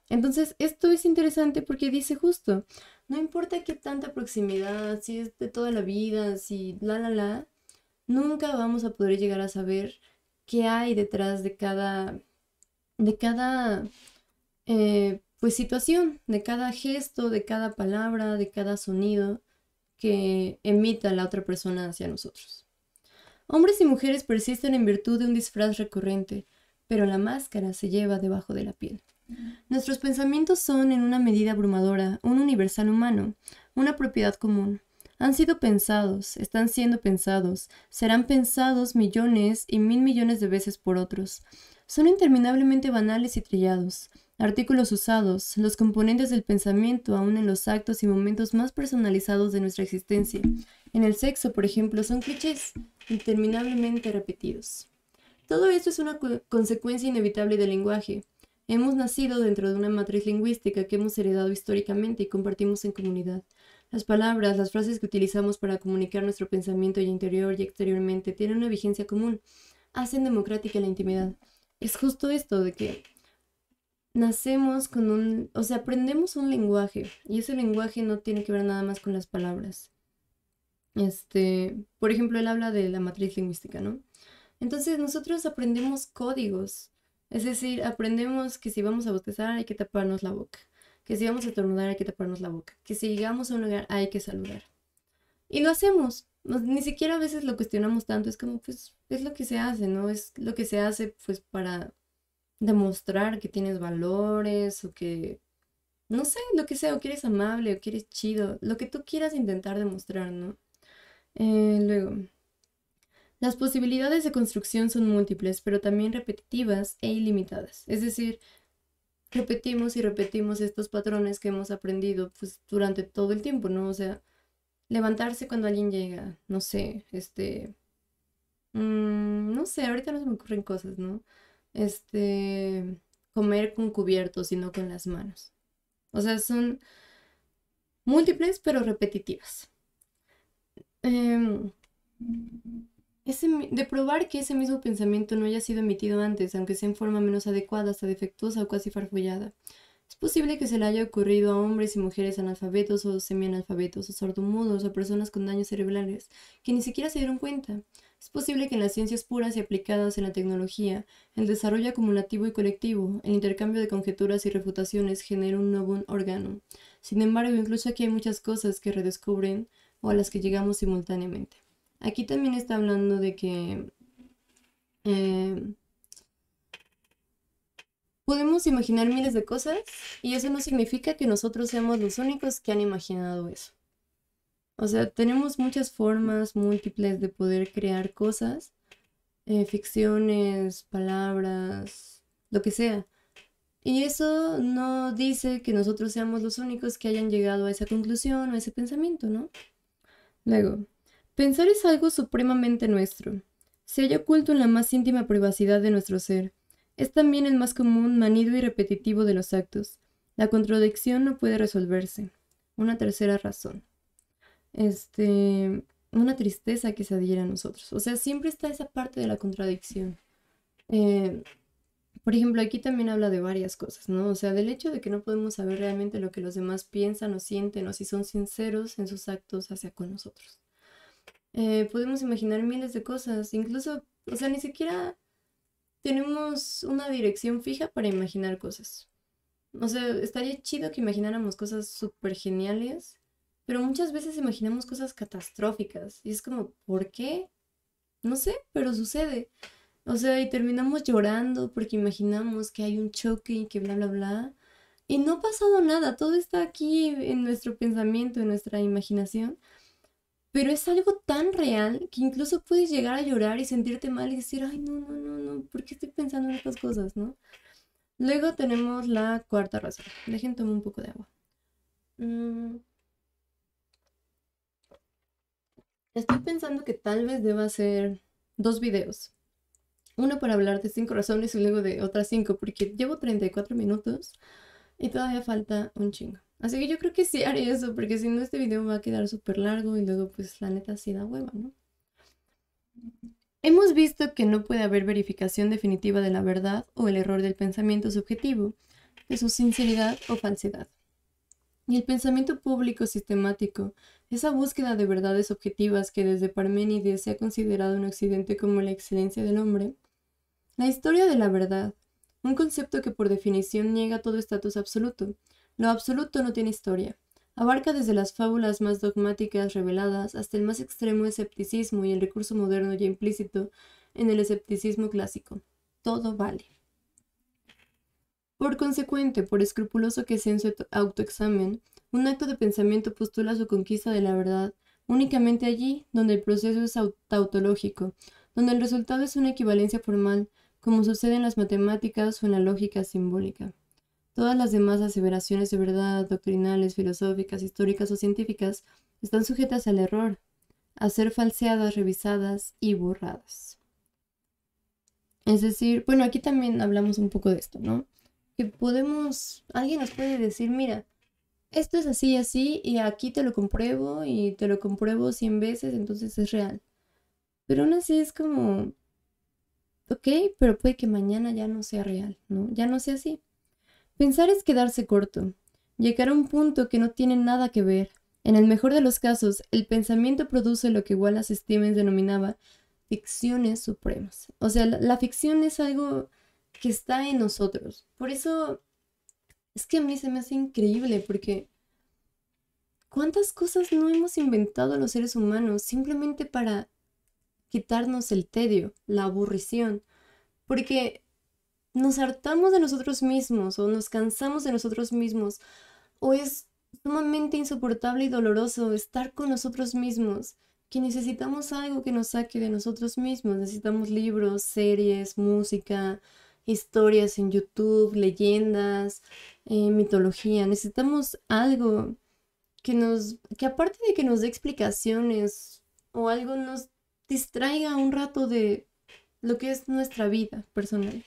Entonces, esto es interesante porque dice justo, no importa qué tanta proximidad, si es de toda la vida, si la, la, la, nunca vamos a poder llegar a saber qué hay detrás de cada, de cada eh, pues situación, de cada gesto, de cada palabra, de cada sonido que emita la otra persona hacia nosotros. Hombres y mujeres persisten en virtud de un disfraz recurrente, pero la máscara se lleva debajo de la piel. Nuestros pensamientos son, en una medida abrumadora, un universal humano, una propiedad común, han sido pensados, están siendo pensados, serán pensados millones y mil millones de veces por otros. Son interminablemente banales y trillados. Artículos usados, los componentes del pensamiento aún en los actos y momentos más personalizados de nuestra existencia. En el sexo, por ejemplo, son clichés interminablemente repetidos. Todo esto es una consecuencia inevitable del lenguaje. Hemos nacido dentro de una matriz lingüística que hemos heredado históricamente y compartimos en comunidad. Las palabras, las frases que utilizamos para comunicar nuestro pensamiento interior y exteriormente tienen una vigencia común, hacen democrática la intimidad. Es justo esto de que nacemos con un, o sea, aprendemos un lenguaje y ese lenguaje no tiene que ver nada más con las palabras. Este, por ejemplo, él habla de la matriz lingüística, ¿no? Entonces nosotros aprendemos códigos, es decir, aprendemos que si vamos a bostezar hay que taparnos la boca que si vamos a atornudar, hay que taparnos la boca, que si llegamos a un lugar hay que saludar. Y lo hacemos, ni siquiera a veces lo cuestionamos tanto, es como pues es lo que se hace, ¿no? Es lo que se hace pues para demostrar que tienes valores o que, no sé, lo que sea, o que eres amable o que eres chido, lo que tú quieras intentar demostrar, ¿no? Eh, luego, las posibilidades de construcción son múltiples, pero también repetitivas e ilimitadas. Es decir, repetimos y repetimos estos patrones que hemos aprendido pues, durante todo el tiempo, ¿no? O sea, levantarse cuando alguien llega, no sé, este... Mm, no sé, ahorita no se me ocurren cosas, ¿no? Este... Comer con cubiertos y no con las manos. O sea, son múltiples pero repetitivas. Eh, de probar que ese mismo pensamiento no haya sido emitido antes, aunque sea en forma menos adecuada, hasta defectuosa o casi farfullada. Es posible que se le haya ocurrido a hombres y mujeres analfabetos o semianalfabetos o sordomudos o personas con daños cerebrales que ni siquiera se dieron cuenta. Es posible que en las ciencias puras y aplicadas en la tecnología, el desarrollo acumulativo y colectivo, el intercambio de conjeturas y refutaciones genere un nuevo órgano. Sin embargo, incluso aquí hay muchas cosas que redescubren o a las que llegamos simultáneamente. Aquí también está hablando de que eh, podemos imaginar miles de cosas y eso no significa que nosotros seamos los únicos que han imaginado eso. O sea, tenemos muchas formas múltiples de poder crear cosas, eh, ficciones, palabras, lo que sea. Y eso no dice que nosotros seamos los únicos que hayan llegado a esa conclusión o a ese pensamiento, ¿no? Luego, Pensar es algo supremamente nuestro. Se halla oculto en la más íntima privacidad de nuestro ser. Es también el más común, manido y repetitivo de los actos. La contradicción no puede resolverse. Una tercera razón. Este, una tristeza que se adhiera a nosotros. O sea, siempre está esa parte de la contradicción. Eh, por ejemplo, aquí también habla de varias cosas, ¿no? O sea, del hecho de que no podemos saber realmente lo que los demás piensan o sienten o si son sinceros en sus actos hacia con nosotros. Eh, podemos imaginar miles de cosas, incluso, o sea, ni siquiera tenemos una dirección fija para imaginar cosas. O sea, estaría chido que imagináramos cosas súper geniales, pero muchas veces imaginamos cosas catastróficas y es como, ¿por qué? No sé, pero sucede. O sea, y terminamos llorando porque imaginamos que hay un choque y que bla, bla, bla. Y no ha pasado nada, todo está aquí en nuestro pensamiento, en nuestra imaginación pero es algo tan real que incluso puedes llegar a llorar y sentirte mal y decir, ay, no, no, no, no, ¿por qué estoy pensando en estas cosas, no? Luego tenemos la cuarta razón. Dejen tomar un poco de agua. Mm. Estoy pensando que tal vez deba hacer dos videos. Uno para hablar de cinco razones y luego de otras cinco, porque llevo 34 minutos y todavía falta un chingo. Así que yo creo que sí haré eso, porque si no este video va a quedar súper largo y luego pues la neta sí da hueva, ¿no? Hemos visto que no puede haber verificación definitiva de la verdad o el error del pensamiento subjetivo, de su sinceridad o falsedad. Y el pensamiento público sistemático, esa búsqueda de verdades objetivas que desde Parménides se ha considerado en Occidente como la excelencia del hombre, la historia de la verdad, un concepto que por definición niega todo estatus absoluto, lo absoluto no tiene historia. Abarca desde las fábulas más dogmáticas reveladas hasta el más extremo escepticismo y el recurso moderno ya implícito en el escepticismo clásico. Todo vale. Por consecuente, por escrupuloso que sea en su autoexamen, un acto de pensamiento postula su conquista de la verdad únicamente allí donde el proceso es tautológico, donde el resultado es una equivalencia formal, como sucede en las matemáticas o en la lógica simbólica. Todas las demás aseveraciones de verdad, doctrinales, filosóficas, históricas o científicas, están sujetas al error, a ser falseadas, revisadas y borradas. Es decir, bueno, aquí también hablamos un poco de esto, ¿no? Que podemos, alguien nos puede decir, mira, esto es así y así, y aquí te lo compruebo y te lo compruebo 100 veces, entonces es real. Pero aún así es como, ok, pero puede que mañana ya no sea real, ¿no? Ya no sea así. Pensar es quedarse corto, llegar a un punto que no tiene nada que ver. En el mejor de los casos, el pensamiento produce lo que Wallace Stevens denominaba ficciones supremas. O sea, la, ficción es algo que está en nosotros. Por eso es que a mí se me hace increíble porque ¿cuántas cosas no hemos inventado los seres humanos simplemente para quitarnos el tedio, la aburrición? Porque nos hartamos de nosotros mismos o nos cansamos de nosotros mismos o es sumamente insoportable y doloroso estar con nosotros mismos, que necesitamos algo que nos saque de nosotros mismos, necesitamos libros, series, música, historias en YouTube, leyendas, eh, mitología, necesitamos algo que nos, que aparte de que nos dé explicaciones o algo nos distraiga un rato de lo que es nuestra vida personal.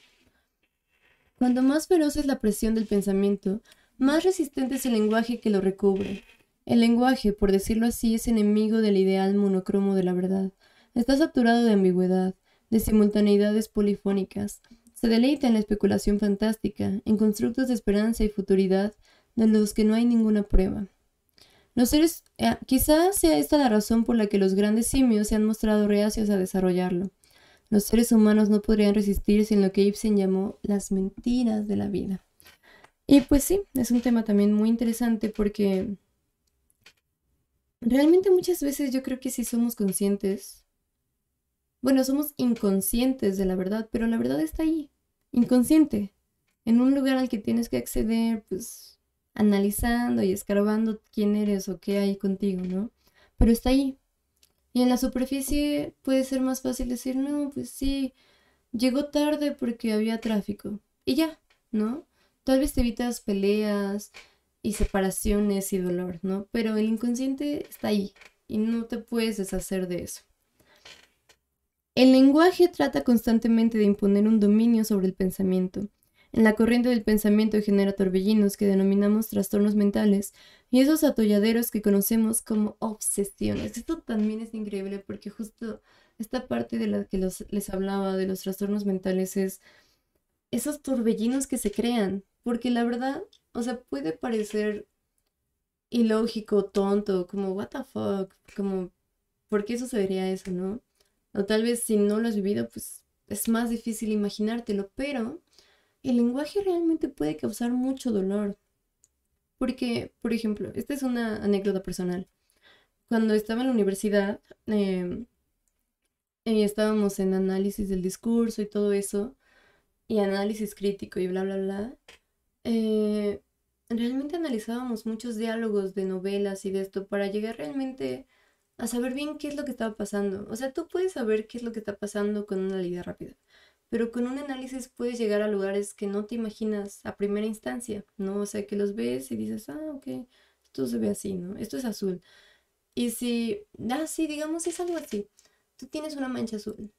Cuanto más feroz es la presión del pensamiento, más resistente es el lenguaje que lo recubre. El lenguaje, por decirlo así, es enemigo del ideal monocromo de la verdad. Está saturado de ambigüedad, de simultaneidades polifónicas. Se deleita en la especulación fantástica, en constructos de esperanza y futuridad de los que no hay ninguna prueba. Los eh, quizás sea esta la razón por la que los grandes simios se han mostrado reacios a desarrollarlo. Los seres humanos no podrían resistir sin lo que Ibsen llamó las mentiras de la vida. Y pues sí, es un tema también muy interesante porque realmente muchas veces yo creo que si somos conscientes. Bueno, somos inconscientes de la verdad, pero la verdad está ahí, inconsciente, en un lugar al que tienes que acceder, pues analizando y escarbando quién eres o qué hay contigo, ¿no? Pero está ahí, y en la superficie puede ser más fácil decir, no, pues sí, llegó tarde porque había tráfico. Y ya, ¿no? Tal vez te evitas peleas y separaciones y dolor, ¿no? Pero el inconsciente está ahí y no te puedes deshacer de eso. El lenguaje trata constantemente de imponer un dominio sobre el pensamiento. En la corriente del pensamiento genera torbellinos que denominamos trastornos mentales, y esos atolladeros que conocemos como obsesiones. Esto también es increíble porque justo esta parte de la que les hablaba de los trastornos mentales es esos torbellinos que se crean, porque la verdad, o sea, puede parecer ilógico, tonto, como what the fuck, como ¿por qué sucedería eso, no? O tal vez si no lo has vivido, pues es más difícil imaginártelo, pero el lenguaje realmente puede causar mucho dolor. Porque, por ejemplo, esta es una anécdota personal. Cuando estaba en la universidad, y em, eh, estábamos en análisis del discurso y todo eso, y análisis crítico y bla, bla, bla, eh, realmente analizábamos muchos diálogos de novelas y de esto para llegar realmente a saber bien qué es lo que estaba pasando. O sea, tú puedes saber qué es lo que está pasando con una ley rápida pero con un análisis puedes llegar a lugares que no te imaginas a primera instancia, ¿no? O sea, que los ves y dices, ah, ok, esto se ve así, ¿no? Esto es azul. Y si, ah, sí, digamos, es algo así. Tú tienes una mancha azul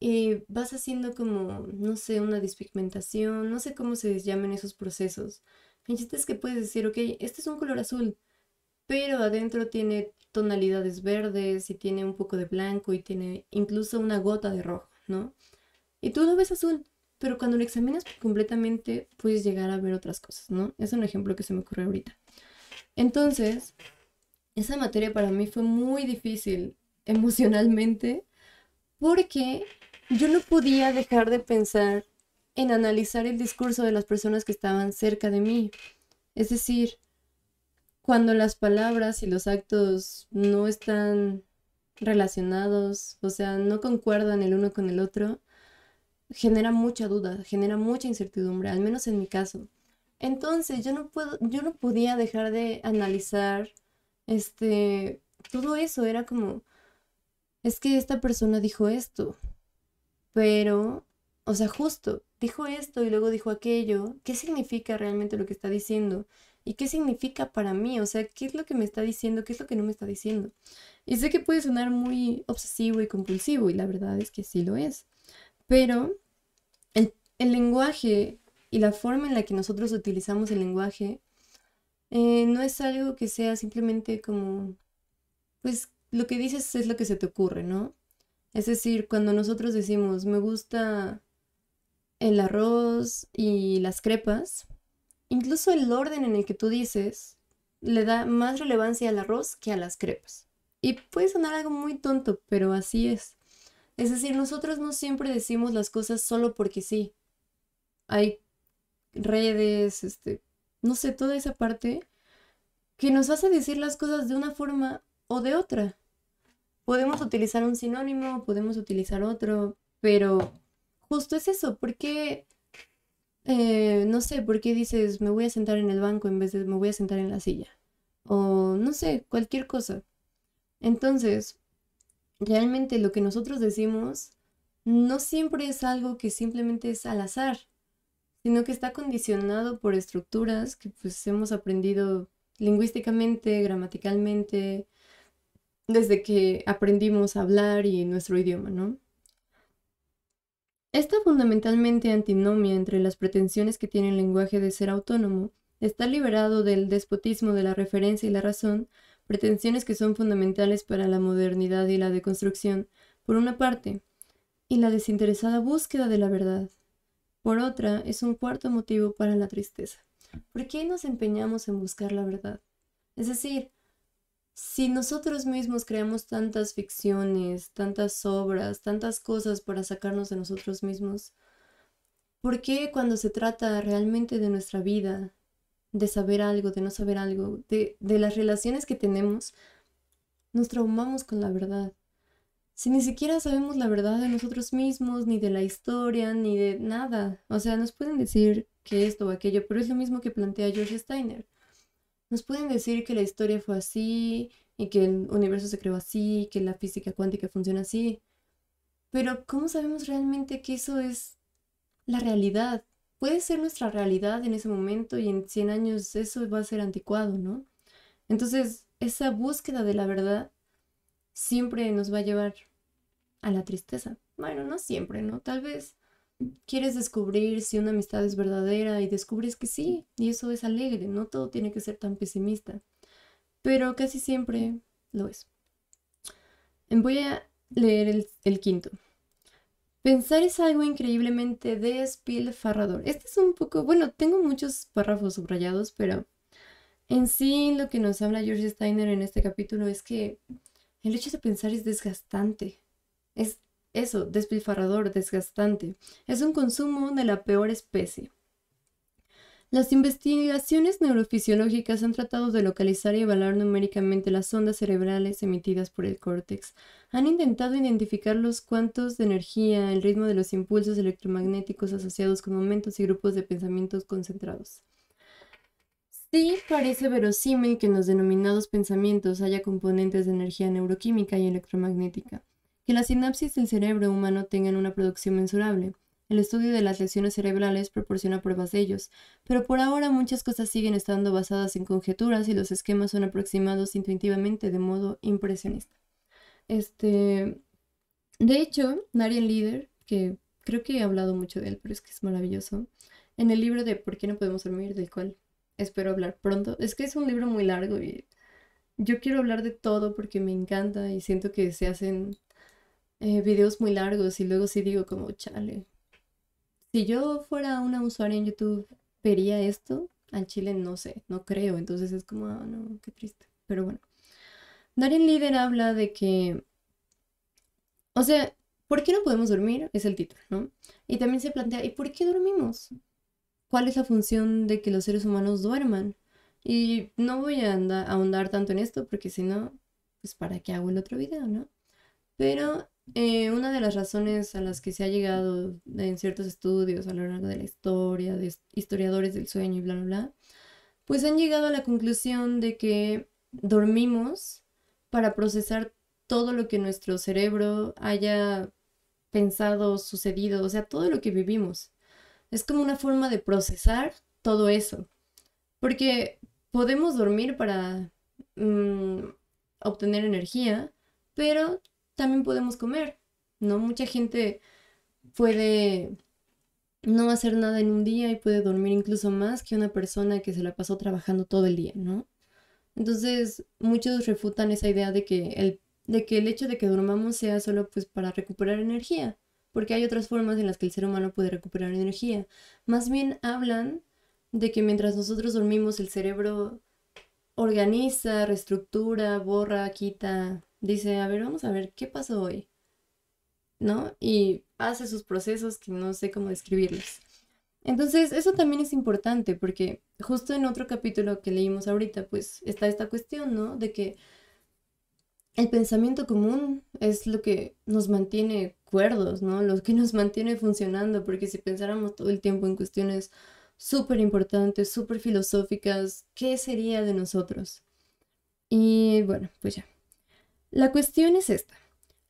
y vas haciendo como, no sé, una despigmentación, no sé cómo se llamen esos procesos. Fíjate, es que puedes decir, ok, este es un color azul, pero adentro tiene tonalidades verdes y tiene un poco de blanco y tiene incluso una gota de rojo, ¿no? Y tú lo ves azul, pero cuando lo examinas completamente puedes llegar a ver otras cosas, ¿no? Es un ejemplo que se me ocurrió ahorita. Entonces, esa materia para mí fue muy difícil emocionalmente porque yo no podía dejar de pensar en analizar el discurso de las personas que estaban cerca de mí. Es decir, cuando las palabras y los actos no están relacionados, o sea, no concuerdan el uno con el otro, genera mucha duda, genera mucha incertidumbre, al menos en mi caso. Entonces, yo no puedo, yo no podía dejar de analizar este todo eso, era como es que esta persona dijo esto, pero o sea, justo dijo esto y luego dijo aquello, ¿qué significa realmente lo que está diciendo? ¿Y qué significa para mí? O sea, ¿qué es lo que me está diciendo? ¿Qué es lo que no me está diciendo? Y sé que puede sonar muy obsesivo y compulsivo, y la verdad es que sí lo es. Pero el, lenguaje y la forma en la que nosotros utilizamos el lenguaje eh, no es algo que sea simplemente como, pues lo que dices es lo que se te ocurre, ¿no? Es decir, cuando nosotros decimos, me gusta el arroz y las crepas, incluso el orden en el que tú dices le da más relevancia al arroz que a las crepas. Y puede sonar algo muy tonto, pero así es. Es decir, nosotros no siempre decimos las cosas solo porque sí. Hay redes, este, no sé, toda esa parte que nos hace decir las cosas de una forma o de otra. Podemos utilizar un sinónimo, podemos utilizar otro, pero justo es eso, porque, eh, no sé, ¿por qué dices me voy a sentar en el banco en vez de me voy a sentar en la silla? O no sé, cualquier cosa. Entonces, realmente lo que nosotros decimos no siempre es algo que simplemente es al azar, sino que está condicionado por estructuras que pues, hemos aprendido lingüísticamente, gramaticalmente, desde que aprendimos a hablar y nuestro idioma, ¿no? Esta fundamentalmente antinomia entre las pretensiones que tiene el lenguaje de ser autónomo, está liberado del despotismo de la referencia y la razón pretensiones que son fundamentales para la modernidad y la deconstrucción, por una parte, y la desinteresada búsqueda de la verdad. Por otra, es un cuarto motivo para la tristeza. ¿Por qué nos empeñamos en buscar la verdad? Es decir, si nosotros mismos creamos tantas ficciones, tantas obras, tantas cosas para sacarnos de nosotros mismos, ¿por qué cuando se trata realmente de nuestra vida, de saber algo, de no saber algo, de, las relaciones que tenemos, nos traumamos con la verdad. Si ni siquiera sabemos la verdad de nosotros mismos, ni de la historia, ni de nada. O sea, nos pueden decir que esto o aquello, pero es lo mismo que plantea George Steiner. Nos pueden decir que la historia fue así, y que el universo se creó así, que la física cuántica funciona así. Pero ¿cómo sabemos realmente que eso es la realidad? puede ser nuestra realidad en ese momento y en 100 años eso va a ser anticuado, ¿no? Entonces, esa búsqueda de la verdad siempre nos va a llevar a la tristeza. Bueno, no siempre, ¿no? Tal vez quieres descubrir si una amistad es verdadera y descubres que sí, y eso es alegre, no todo tiene que ser tan pesimista, pero casi siempre lo es. Voy a leer el, el quinto. Pensar es algo increíblemente despilfarrador. Este es un poco, bueno, tengo muchos párrafos subrayados, pero en sí lo que nos habla George Steiner en este capítulo es que el hecho de pensar es desgastante. Es eso, despilfarrador, desgastante. Es un consumo de la peor especie. Las investigaciones neurofisiológicas han tratado de localizar y evaluar numéricamente las ondas cerebrales emitidas por el córtex. Han intentado identificar los cuantos de energía, el ritmo de los impulsos electromagnéticos asociados con momentos y grupos de pensamientos concentrados. Sí, parece verosímil que en los denominados pensamientos haya componentes de energía neuroquímica y electromagnética, que las sinapsis del cerebro humano tengan una producción mensurable el estudio de las lesiones cerebrales proporciona pruebas de ellos, pero por ahora muchas cosas siguen estando basadas en conjeturas y los esquemas son aproximados intuitivamente de modo impresionista. Este, de hecho, Narian Leader, que creo que he hablado mucho de él, pero es que es maravilloso, en el libro de ¿Por qué no podemos dormir? del cual espero hablar pronto, es que es un libro muy largo y yo quiero hablar de todo porque me encanta y siento que se hacen eh, videos muy largos y luego sí digo como, chale, si yo fuera una usuaria en YouTube, ¿vería esto? Al chile no sé, no creo. Entonces es como, ah, no, qué triste. Pero bueno. darien Líder habla de que. O sea, ¿por qué no podemos dormir? Es el título, ¿no? Y también se plantea, ¿y por qué dormimos? ¿Cuál es la función de que los seres humanos duerman? Y no voy a ahondar tanto en esto porque si no, pues para qué hago el otro video, ¿no? Pero eh, una de las razones a las que se ha llegado en ciertos estudios a lo largo de la historia, de historiadores del sueño y bla, bla, bla, pues han llegado a la conclusión de que dormimos para procesar todo lo que nuestro cerebro haya pensado, sucedido, o sea, todo lo que vivimos. Es como una forma de procesar todo eso. Porque podemos dormir para mm, obtener energía, pero también podemos comer, ¿no? Mucha gente puede no hacer nada en un día y puede dormir incluso más que una persona que se la pasó trabajando todo el día, ¿no? Entonces, muchos refutan esa idea de que el, de que el hecho de que durmamos sea solo pues para recuperar energía, porque hay otras formas en las que el ser humano puede recuperar energía. Más bien hablan de que mientras nosotros dormimos el cerebro organiza, reestructura, borra, quita, dice, a ver, vamos a ver qué pasó hoy, ¿no? Y hace sus procesos que no sé cómo describirlos. Entonces, eso también es importante porque justo en otro capítulo que leímos ahorita, pues está esta cuestión, ¿no? De que el pensamiento común es lo que nos mantiene cuerdos, ¿no? Lo que nos mantiene funcionando, porque si pensáramos todo el tiempo en cuestiones súper importantes, súper filosóficas, ¿qué sería de nosotros? Y bueno, pues ya. La cuestión es esta.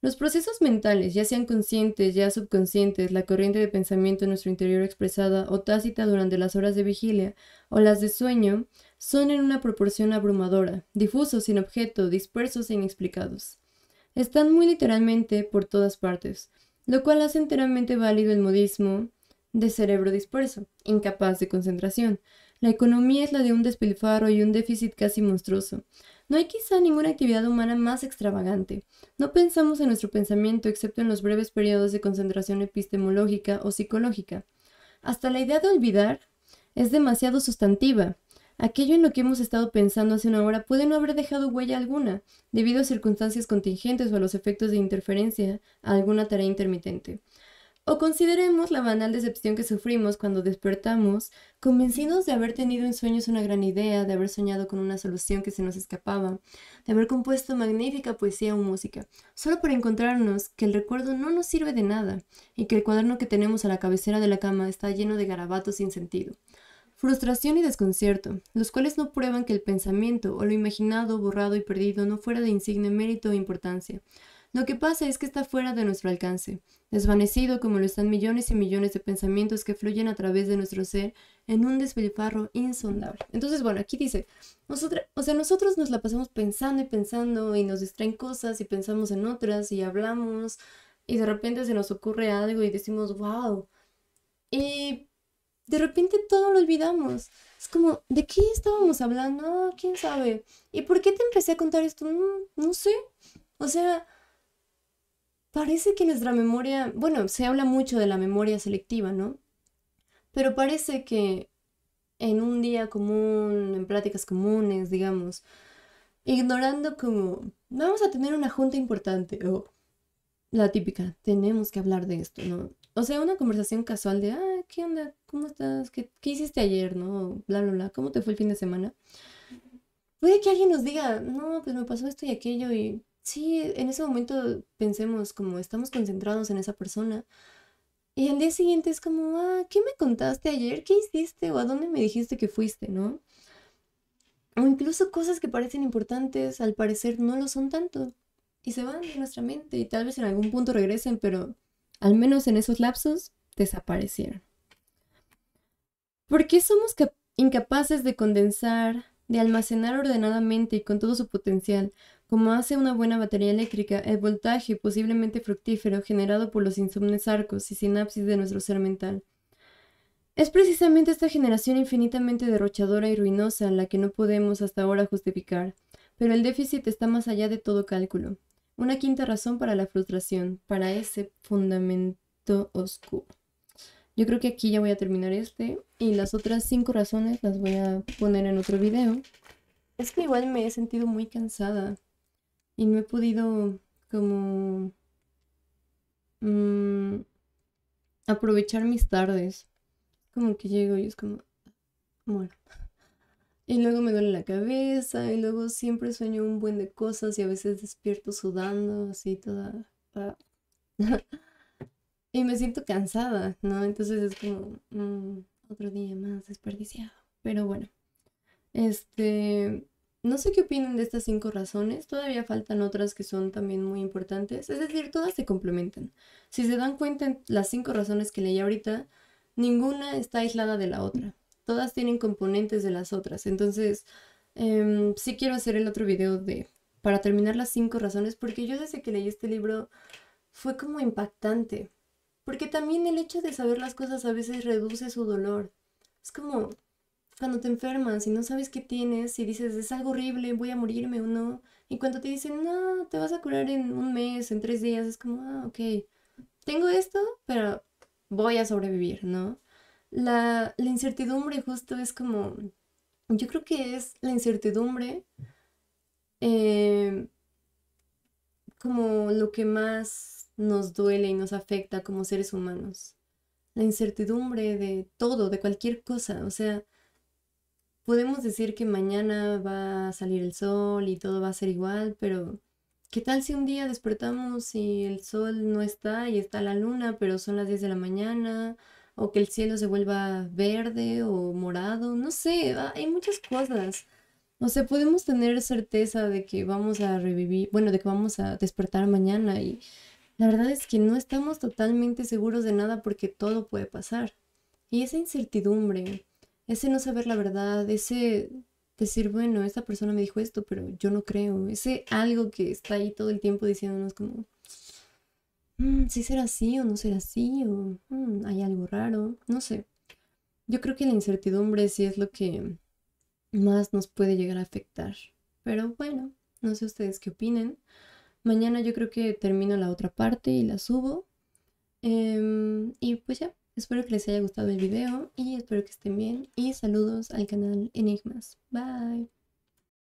Los procesos mentales, ya sean conscientes, ya subconscientes, la corriente de pensamiento en nuestro interior expresada o tácita durante las horas de vigilia o las de sueño, son en una proporción abrumadora, difusos sin objeto, dispersos e inexplicados. Están muy literalmente por todas partes, lo cual hace enteramente válido el modismo de cerebro disperso, incapaz de concentración. La economía es la de un despilfarro y un déficit casi monstruoso. No hay quizá ninguna actividad humana más extravagante. No pensamos en nuestro pensamiento excepto en los breves periodos de concentración epistemológica o psicológica. Hasta la idea de olvidar es demasiado sustantiva. Aquello en lo que hemos estado pensando hace una hora puede no haber dejado huella alguna, debido a circunstancias contingentes o a los efectos de interferencia a alguna tarea intermitente. O consideremos la banal decepción que sufrimos cuando despertamos, convencidos de haber tenido en sueños una gran idea, de haber soñado con una solución que se nos escapaba, de haber compuesto magnífica poesía o música, solo para encontrarnos que el recuerdo no nos sirve de nada y que el cuaderno que tenemos a la cabecera de la cama está lleno de garabatos sin sentido. Frustración y desconcierto, los cuales no prueban que el pensamiento o lo imaginado, borrado y perdido no fuera de insigne mérito o importancia lo que pasa es que está fuera de nuestro alcance, desvanecido como lo están millones y millones de pensamientos que fluyen a través de nuestro ser en un despilfarro insondable. Entonces, bueno, aquí dice, nosotros, o sea, nosotros nos la pasamos pensando y pensando y nos distraen cosas y pensamos en otras y hablamos y de repente se nos ocurre algo y decimos, wow. Y de repente todo lo olvidamos. Es como, ¿de qué estábamos hablando? Ah, ¿Quién sabe? ¿Y por qué te empecé a contar esto? Mm, no sé. O sea, parece que nuestra memoria, bueno, se habla mucho de la memoria selectiva, ¿no? Pero parece que en un día común, en prácticas comunes, digamos, ignorando como, vamos a tener una junta importante, o la típica, tenemos que hablar de esto, ¿no? O sea, una conversación casual de, ah, ¿qué onda? ¿Cómo estás? ¿Qué, qué hiciste ayer? ¿No? Bla, bla, bla. ¿Cómo te fue el fin de semana? Puede que alguien nos diga, no, pues me pasó esto y aquello y sí, en ese momento pensemos como estamos concentrados en esa persona. Y al día siguiente es como, ah, ¿qué me contaste ayer? ¿Qué hiciste? ¿O a dónde me dijiste que fuiste? ¿No? O incluso cosas que parecen importantes, al parecer no lo son tanto. Y se van de nuestra mente y tal vez en algún punto regresen, pero al menos en esos lapsos desaparecieron. ¿Por qué somos incapaces de condensar, de almacenar ordenadamente y con todo su potencial como hace una buena batería eléctrica, el voltaje posiblemente fructífero generado por los insomnes arcos y sinapsis de nuestro ser mental. Es precisamente esta generación infinitamente derrochadora y ruinosa la que no podemos hasta ahora justificar, pero el déficit está más allá de todo cálculo. Una quinta razón para la frustración, para ese fundamento oscuro. Yo creo que aquí ya voy a terminar este y las otras cinco razones las voy a poner en otro video. Es que igual me he sentido muy cansada y no he podido como mm, aprovechar mis tardes. Como que llego y es como, bueno. Y luego me duele la cabeza y luego siempre sueño un buen de cosas y a veces despierto sudando así toda... y me siento cansada, ¿no? Entonces es como mm, otro día más desperdiciado. Pero bueno, este... No sé qué opinan de estas cinco razones, todavía faltan otras que son también muy importantes, es decir, todas se complementan. Si se dan cuenta en las cinco razones que leí ahorita, ninguna está aislada de la otra, todas tienen componentes de las otras, entonces em, sí quiero hacer el otro video de para terminar las cinco razones, porque yo desde que leí este libro fue como impactante, porque también el hecho de saber las cosas a veces reduce su dolor. Es como, cuando te enfermas y no sabes qué tienes y dices, es algo horrible, voy a morirme o no. Y cuando te dicen, no, te vas a curar en un mes, en tres días, es como, ah, ok, tengo esto, pero voy a sobrevivir, ¿no? La, la incertidumbre justo es como, yo creo que es la incertidumbre eh, como lo que más nos duele y nos afecta como seres humanos. La incertidumbre de todo, de cualquier cosa, o sea, podemos decir que mañana va a salir el sol y todo va a ser igual, pero ¿qué tal si un día despertamos y el sol no está y está la luna, pero son las 10 de la mañana? O que el cielo se vuelva verde o morado, no sé, hay muchas cosas. O sea, podemos tener certeza de que vamos a revivir, bueno, de que vamos a despertar mañana y la verdad es que no estamos totalmente seguros de nada porque todo puede pasar. Y esa incertidumbre, ese no saber la verdad, ese decir, bueno, esta persona me dijo esto, pero yo no creo, ese algo que está ahí todo el tiempo diciéndonos como, mm, si será así o no será así, o mm, hay algo raro, no sé. Yo creo que la incertidumbre sí es lo que más nos puede llegar a afectar. Pero bueno, no sé ustedes qué opinen. Mañana yo creo que termino la otra parte y la subo. Em, y pues ya, Espero que les haya gustado el video y espero que estén bien y saludos al canal Enigmas. Bye.